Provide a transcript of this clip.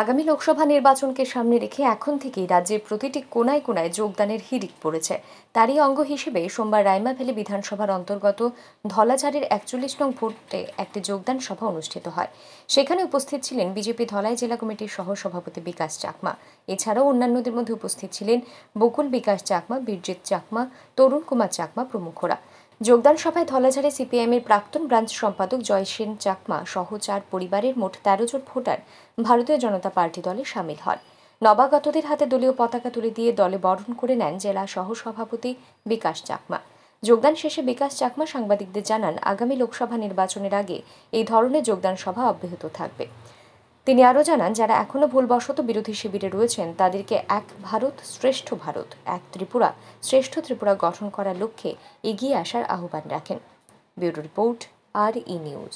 আগামী লোকসভা নির্বাচনকে সামনে রেখে এখন থেকেই রাজ্যের প্রতিটি কোনায় কোনায় যোগদানের হিড়িক পড়েছে তারই অঙ্গ হিসেবে সোমবার রায়মা ভ্যালি বিধানসভার অন্তর্গত ধলাঝাড়ের একচল্লিশ নং ভোটে একটি যোগদান সভা অনুষ্ঠিত হয় সেখানে উপস্থিত ছিলেন বিজেপি ধলাই জেলা কমিটির সহ সভাপতি বিকাশ চাকমা এছাড়াও অন্যান্যদের মধ্যে উপস্থিত ছিলেন বকুল বিকাশ চাকমা বীরজিৎ চাকমা তরুণ কুমার চাকমা প্রমুখরা যোগদান সভায় ধলাঝাড়ে সিপিআইএমের প্রাক্তন ব্রাঞ্চ সম্পাদক জয়সেন চাকমা সহ চার পরিবারের মোট তেরো জন ভোটার ভারতীয় জনতা পার্টি দলে সামিল হন নবাগতদের হাতে দলীয় পতাকা তুলে দিয়ে দলে বরণ করে নেন জেলা সহসভাপতি বিকাশ চাকমা যোগদান শেষে বিকাশ চাকমা সাংবাদিকদের জানান আগামী লোকসভা নির্বাচনের আগে এই ধরনের যোগদান সভা অব্যাহত থাকবে তিনি আরও জানান যারা এখনও ভুলবশত বিরোধী শিবিরে রয়েছেন তাদেরকে এক ভারত শ্রেষ্ঠ ভারত এক ত্রিপুরা শ্রেষ্ঠ ত্রিপুরা গঠন করার লক্ষ্যে এগিয়ে আসার আহ্বান রাখেন ব্যুরো রিপোর্ট আর ই নিউজ